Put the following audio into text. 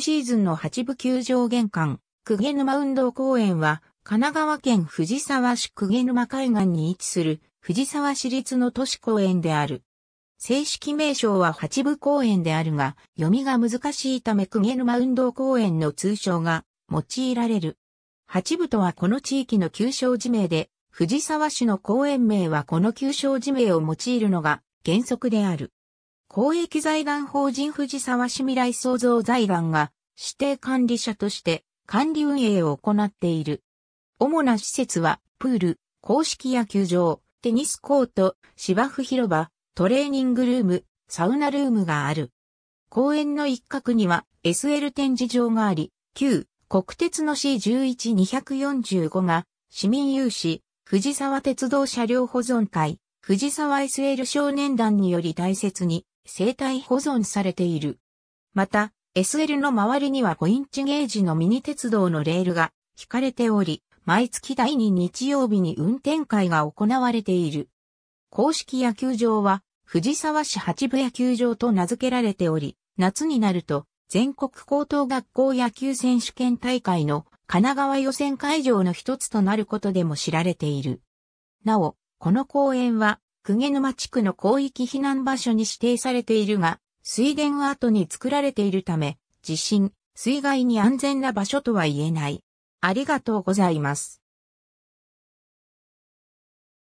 シーズンの8部球場玄関、久毛沼運動公園は、神奈川県藤沢市久毛沼海岸に位置する藤沢市立の都市公園である。正式名称は八部公園であるが、読みが難しいため久毛沼運動公園の通称が用いられる。八部とはこの地域の旧称地名で、藤沢市の公園名はこの旧称地名を用いるのが原則である。公益財団法人藤沢市未来創造財団が指定管理者として管理運営を行っている。主な施設は、プール、公式野球場、テニスコート、芝生広場、トレーニングルーム、サウナルームがある。公園の一角には SL 展示場があり、旧国鉄の C11245 が市民有志、藤沢鉄道車両保存会、藤沢 SL 少年団により大切に生体保存されている。また、SL の周りには5インチゲージのミニ鉄道のレールが引かれており、毎月第2日曜日に運転会が行われている。公式野球場は、藤沢市八部野球場と名付けられており、夏になると、全国高等学校野球選手権大会の神奈川予選会場の一つとなることでも知られている。なお、この公園は、鵠沼地区の広域避難場所に指定されているが、水田は後に作られているため、地震、水害に安全な場所とは言えない。ありがとうございます。